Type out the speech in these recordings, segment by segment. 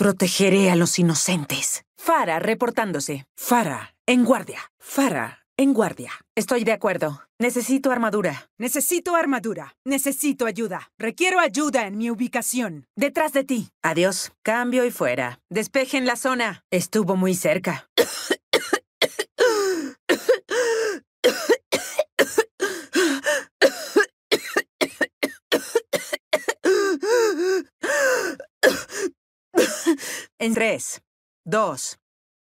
Protegeré a los inocentes. Fara reportándose. Fara, en guardia. Fara, en guardia. Estoy de acuerdo. Necesito armadura. Necesito armadura. Necesito ayuda. Requiero ayuda en mi ubicación. Detrás de ti. Adiós. Cambio y fuera. Despejen la zona. Estuvo muy cerca. En 3, 2,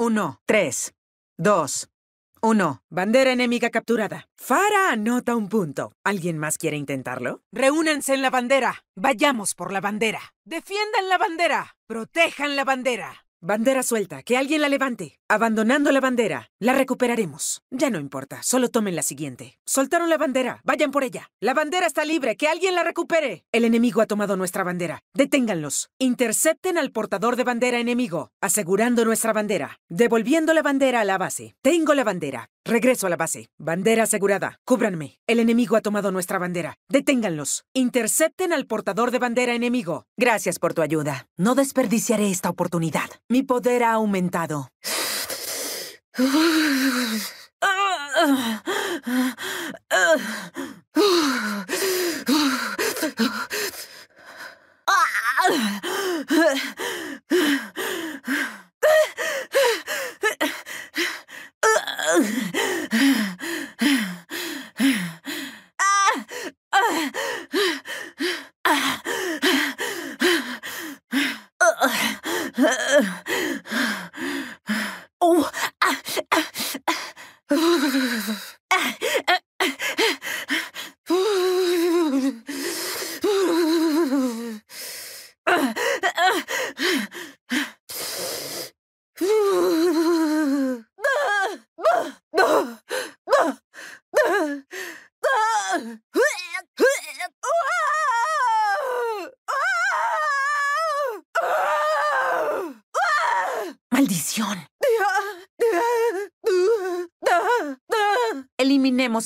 1, 3, 2, 1. Bandera enemiga capturada. Fara anota un punto. ¿Alguien más quiere intentarlo? Reúnanse en la bandera. Vayamos por la bandera. Defiendan la bandera. Protejan la bandera. Bandera suelta, que alguien la levante. Abandonando la bandera, la recuperaremos. Ya no importa, solo tomen la siguiente. Soltaron la bandera, vayan por ella. La bandera está libre, que alguien la recupere. El enemigo ha tomado nuestra bandera. Deténganlos. Intercepten al portador de bandera enemigo, asegurando nuestra bandera, devolviendo la bandera a la base. Tengo la bandera. Regreso a la base. Bandera asegurada. Cúbranme. El enemigo ha tomado nuestra bandera. Deténganlos. Intercepten al portador de bandera enemigo. Gracias por tu ayuda. No desperdiciaré esta oportunidad. Mi poder ha aumentado. ah!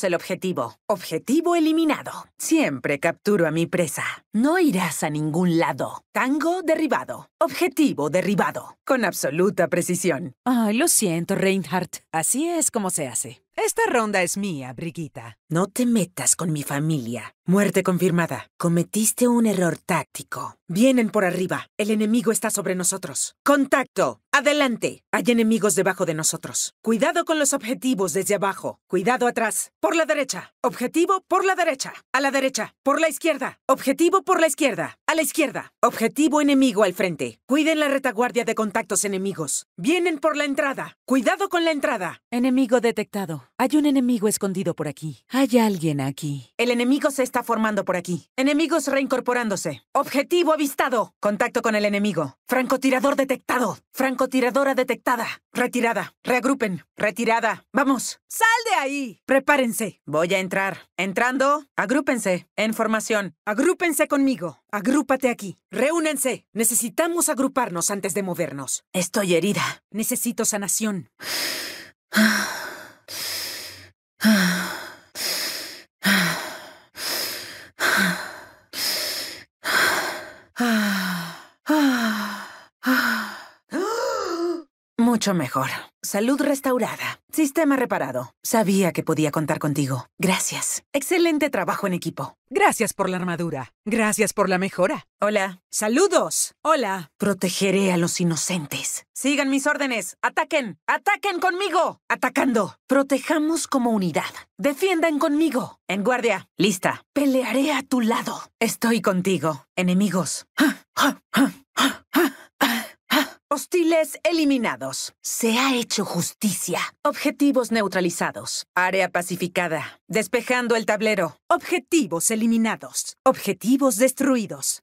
el objetivo. Objetivo eliminado. Siempre capturo a mi presa. No irás a ningún lado. Tango derribado. Objetivo derribado. Con absoluta precisión. Ay, lo siento, Reinhardt. Así es como se hace. Esta ronda es mía, Brigitta. No te metas con mi familia. Muerte confirmada. Cometiste un error táctico. Vienen por arriba. El enemigo está sobre nosotros. Contacto. Adelante. Hay enemigos debajo de nosotros. Cuidado con los objetivos desde abajo. Cuidado atrás. Por la derecha. Objetivo por la derecha. A la derecha. Por la izquierda. Objetivo por la izquierda. A la izquierda. Objetivo enemigo al frente. Cuiden la retaguardia de contactos enemigos. Vienen por la entrada. Cuidado con la entrada. Enemigo detectado. Hay un enemigo escondido por aquí. Hay alguien aquí. El enemigo se está formando por aquí. Enemigos reincorporándose. Objetivo avistado. Contacto con el enemigo. Francotirador detectado. Francotiradora detectada. Retirada. Reagrupen. Retirada. Vamos. ¡Sal de ahí! Prepárense. Voy a entrar. Entrando. Agrúpense. En formación. Agrúpense conmigo. Agrúpate aquí. Reúnense. Necesitamos agruparnos antes de movernos. Estoy herida. Necesito sanación. Mucho mejor. Salud restaurada. Sistema reparado. Sabía que podía contar contigo. Gracias. Excelente trabajo en equipo. Gracias por la armadura. Gracias por la mejora. Hola. Saludos. Hola. Protegeré a los inocentes. Sigan mis órdenes. Ataquen. Ataquen conmigo. Atacando. Protejamos como unidad. Defiendan conmigo. En guardia. Lista. Pelearé a tu lado. Estoy contigo. Enemigos. Hostiles eliminados. Se ha hecho justicia. Objetivos neutralizados. Área pacificada. Despejando el tablero. Objetivos eliminados. Objetivos destruidos.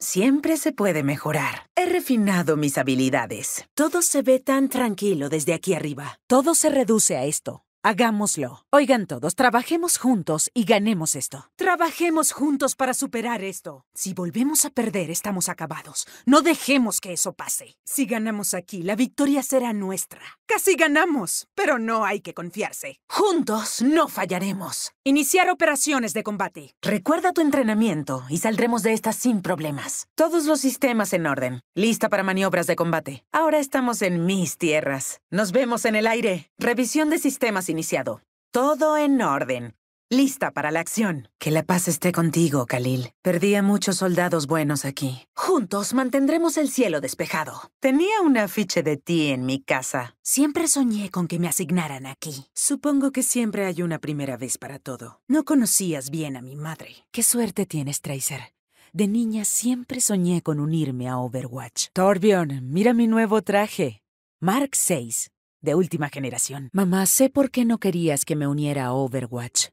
Siempre se puede mejorar. He refinado mis habilidades. Todo se ve tan tranquilo desde aquí arriba. Todo se reduce a esto. Hagámoslo. Oigan todos, trabajemos juntos y ganemos esto. Trabajemos juntos para superar esto. Si volvemos a perder, estamos acabados. No dejemos que eso pase. Si ganamos aquí, la victoria será nuestra. Casi ganamos, pero no hay que confiarse. Juntos no fallaremos. Iniciar operaciones de combate. Recuerda tu entrenamiento y saldremos de esta sin problemas. Todos los sistemas en orden. Lista para maniobras de combate. Ahora estamos en mis tierras. Nos vemos en el aire. Revisión de sistemas y iniciado. Todo en orden. Lista para la acción. Que la paz esté contigo, Khalil. Perdí a muchos soldados buenos aquí. Juntos mantendremos el cielo despejado. Tenía un afiche de ti en mi casa. Siempre soñé con que me asignaran aquí. Supongo que siempre hay una primera vez para todo. No conocías bien a mi madre. Qué suerte tienes, Tracer. De niña siempre soñé con unirme a Overwatch. Torbjorn, mira mi nuevo traje. Mark 6 de última generación. Mamá, sé por qué no querías que me uniera a Overwatch.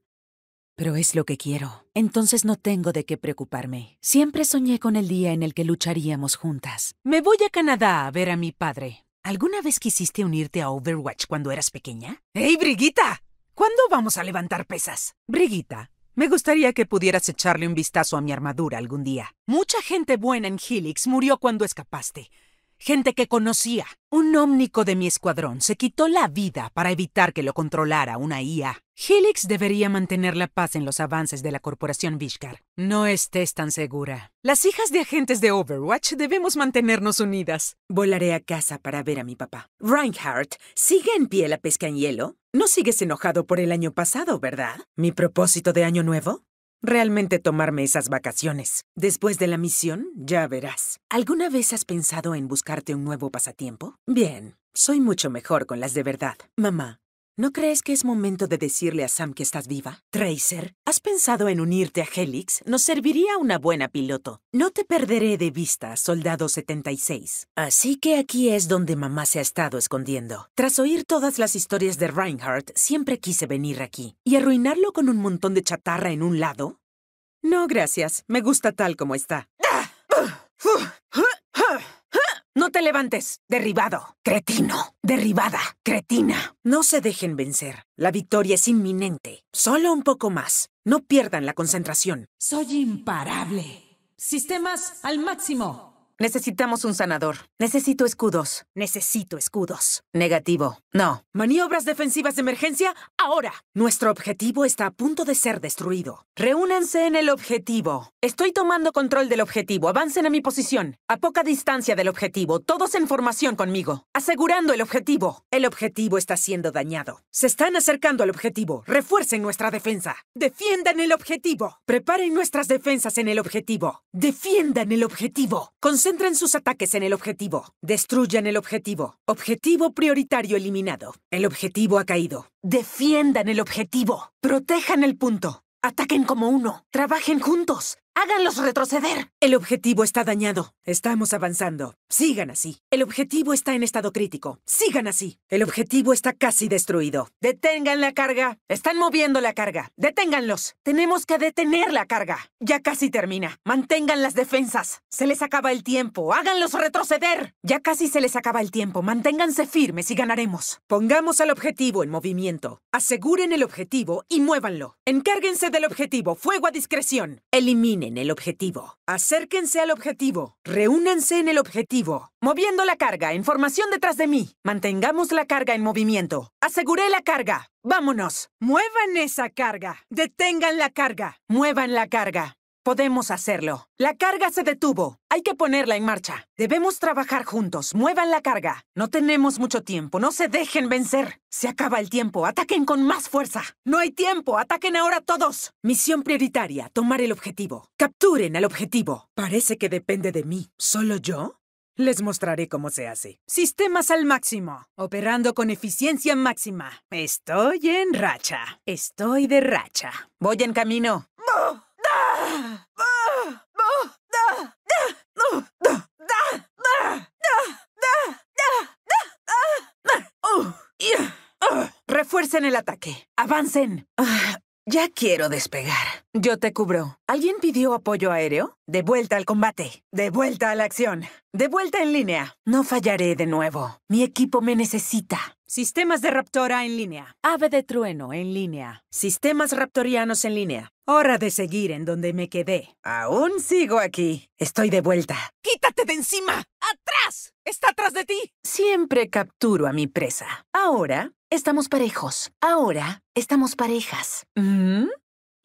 Pero es lo que quiero. Entonces no tengo de qué preocuparme. Siempre soñé con el día en el que lucharíamos juntas. Me voy a Canadá a ver a mi padre. ¿Alguna vez quisiste unirte a Overwatch cuando eras pequeña? ¡Hey, Brigita! ¿Cuándo vamos a levantar pesas? Brigita, me gustaría que pudieras echarle un vistazo a mi armadura algún día. Mucha gente buena en Helix murió cuando escapaste gente que conocía. Un ómnico de mi escuadrón se quitó la vida para evitar que lo controlara una IA. Helix debería mantener la paz en los avances de la corporación Vishkar. No estés tan segura. Las hijas de agentes de Overwatch debemos mantenernos unidas. Volaré a casa para ver a mi papá. Reinhardt, ¿sigue en pie la pesca en hielo? No sigues enojado por el año pasado, ¿verdad? ¿Mi propósito de año nuevo? realmente tomarme esas vacaciones. Después de la misión, ya verás. ¿Alguna vez has pensado en buscarte un nuevo pasatiempo? Bien, soy mucho mejor con las de verdad. Mamá, ¿No crees que es momento de decirle a Sam que estás viva? Tracer, ¿has pensado en unirte a Helix? Nos serviría una buena piloto. No te perderé de vista, Soldado 76. Así que aquí es donde mamá se ha estado escondiendo. Tras oír todas las historias de Reinhardt, siempre quise venir aquí. ¿Y arruinarlo con un montón de chatarra en un lado? No, gracias. Me gusta tal como está. No te levantes. Derribado. Cretino. Derribada. Cretina. No se dejen vencer. La victoria es inminente. Solo un poco más. No pierdan la concentración. Soy imparable. Sistemas al máximo. Necesitamos un sanador. Necesito escudos. Necesito escudos. Negativo. No. ¿Maniobras defensivas de emergencia? Ahora. Nuestro objetivo está a punto de ser destruido. Reúnanse en el objetivo. Estoy tomando control del objetivo. Avancen a mi posición. A poca distancia del objetivo. Todos en formación conmigo. Asegurando el objetivo. El objetivo está siendo dañado. Se están acercando al objetivo. Refuercen nuestra defensa. Defiendan el objetivo. Preparen nuestras defensas en el objetivo. Defiendan el objetivo. Centren sus ataques en el objetivo. Destruyan el objetivo. Objetivo prioritario eliminado. El objetivo ha caído. Defiendan el objetivo. Protejan el punto. Ataquen como uno. Trabajen juntos. ¡Háganlos retroceder! El objetivo está dañado. Estamos avanzando. Sigan así. El objetivo está en estado crítico. Sigan así. El objetivo está casi destruido. Detengan la carga. Están moviendo la carga. Deténganlos. Tenemos que detener la carga. Ya casi termina. Mantengan las defensas. Se les acaba el tiempo. Háganlos retroceder. Ya casi se les acaba el tiempo. Manténganse firmes y ganaremos. Pongamos al objetivo en movimiento. Aseguren el objetivo y muévanlo. Encárguense del objetivo. Fuego a discreción. Elimine en el objetivo. Acérquense al objetivo. Reúnanse en el objetivo. Moviendo la carga, en formación detrás de mí. Mantengamos la carga en movimiento. Aseguré la carga. Vámonos. Muevan esa carga. Detengan la carga. Muevan la carga. Podemos hacerlo. La carga se detuvo. Hay que ponerla en marcha. Debemos trabajar juntos. Muevan la carga. No tenemos mucho tiempo. No se dejen vencer. Se acaba el tiempo. Ataquen con más fuerza. No hay tiempo. Ataquen ahora todos. Misión prioritaria. Tomar el objetivo. Capturen al objetivo. Parece que depende de mí. ¿Solo yo? Les mostraré cómo se hace. Sistemas al máximo, operando con eficiencia máxima. Estoy en racha. Estoy de racha. Voy en camino. Refuercen el ataque. Avancen. Ah, ya quiero despegar. Yo te cubro. ¿Alguien pidió apoyo aéreo? De vuelta al combate. De vuelta a la acción. De vuelta en línea. No fallaré de nuevo. Mi equipo me necesita. Sistemas de Raptora en línea. Ave de Trueno en línea. Sistemas Raptorianos en línea. Hora de seguir en donde me quedé. Aún sigo aquí. Estoy de vuelta. ¡Quítate de encima! ¡Atrás! ¡Está atrás de ti! Siempre capturo a mi presa. Ahora estamos parejos. Ahora estamos parejas. Mm.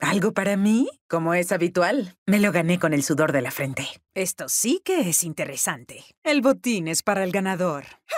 ¿Algo para mí? Como es habitual. Me lo gané con el sudor de la frente. Esto sí que es interesante. El botín es para el ganador. ¡Ah!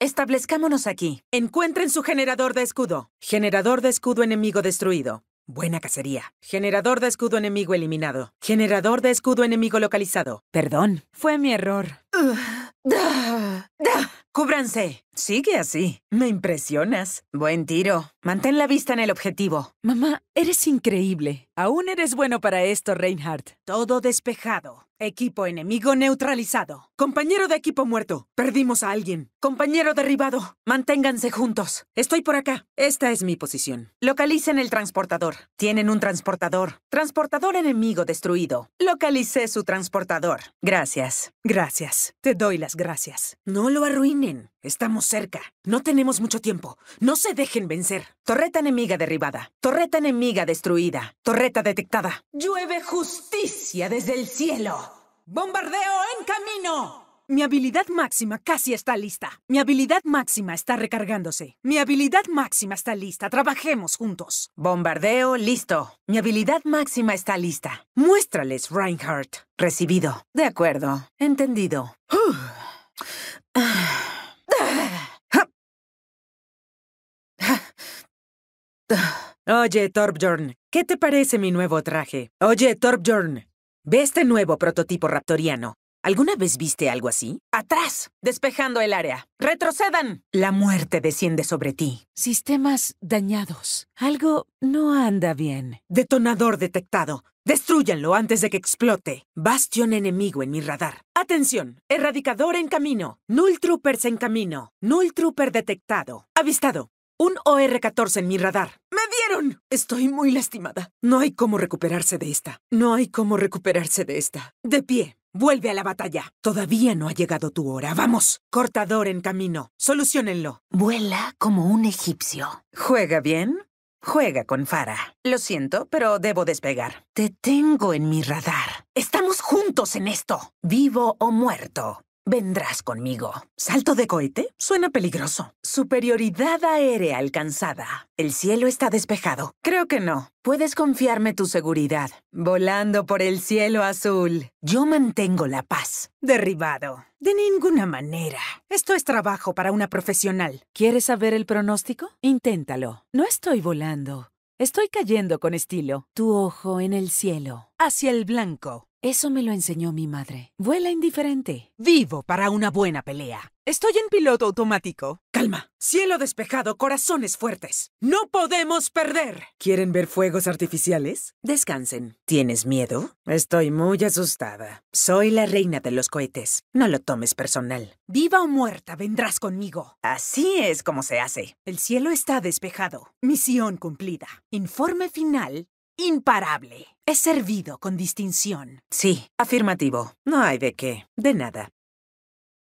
Establezcámonos aquí. Encuentren su generador de escudo. Generador de escudo enemigo destruido. Buena cacería. Generador de escudo enemigo eliminado. Generador de escudo enemigo localizado. Perdón, fue mi error. Cúbranse. Sigue así. Me impresionas. Buen tiro. Mantén la vista en el objetivo. Mamá, eres increíble. Aún eres bueno para esto, Reinhardt. Todo despejado. Equipo enemigo neutralizado. Compañero de equipo muerto. Perdimos a alguien. Compañero derribado. Manténganse juntos. Estoy por acá. Esta es mi posición. Localicen el transportador. Tienen un transportador. Transportador enemigo destruido. Localicé su transportador. Gracias. Gracias. Te doy las gracias. No lo arruinen. Estamos cerca. No tenemos mucho tiempo. No se dejen vencer. Torreta enemiga derribada. Torreta enemiga destruida. Torreta detectada. Llueve justicia desde el cielo. Bombardeo en camino. Mi habilidad máxima casi está lista. Mi habilidad máxima está recargándose. Mi habilidad máxima está lista. Trabajemos juntos. Bombardeo listo. Mi habilidad máxima está lista. Muéstrales, Reinhardt. Recibido. De acuerdo. Entendido. Ah. Oye, Torbjorn, ¿qué te parece mi nuevo traje? Oye, Torbjorn, ve este nuevo prototipo raptoriano. ¿Alguna vez viste algo así? Atrás, despejando el área. Retrocedan. La muerte desciende sobre ti. Sistemas dañados. Algo no anda bien. Detonador detectado. Destruyanlo antes de que explote. Bastión enemigo en mi radar. Atención. Erradicador en camino. Null Troopers en camino. Null Trooper detectado. Avistado. Un OR-14 en mi radar. ¡Me dieron! Estoy muy lastimada. No hay cómo recuperarse de esta. No hay cómo recuperarse de esta. De pie. Vuelve a la batalla. Todavía no ha llegado tu hora. Vamos. Cortador en camino. Solucionenlo. Vuela como un egipcio. ¿Juega bien? Juega con Fara. Lo siento, pero debo despegar. Te tengo en mi radar. Estamos juntos en esto. Vivo o muerto. Vendrás conmigo. ¿Salto de cohete? Suena peligroso. Superioridad aérea alcanzada. El cielo está despejado. Creo que no. Puedes confiarme tu seguridad. Volando por el cielo azul. Yo mantengo la paz. Derribado. De ninguna manera. Esto es trabajo para una profesional. ¿Quieres saber el pronóstico? Inténtalo. No estoy volando. Estoy cayendo con estilo. Tu ojo en el cielo hacia el blanco. Eso me lo enseñó mi madre. Vuela indiferente. Vivo para una buena pelea. Estoy en piloto automático. Calma. Cielo despejado, corazones fuertes. No podemos perder. ¿Quieren ver fuegos artificiales? Descansen. ¿Tienes miedo? Estoy muy asustada. Soy la reina de los cohetes. No lo tomes personal. Viva o muerta, vendrás conmigo. Así es como se hace. El cielo está despejado. Misión cumplida. Informe final imparable. He servido con distinción. Sí, afirmativo. No hay de qué. De nada.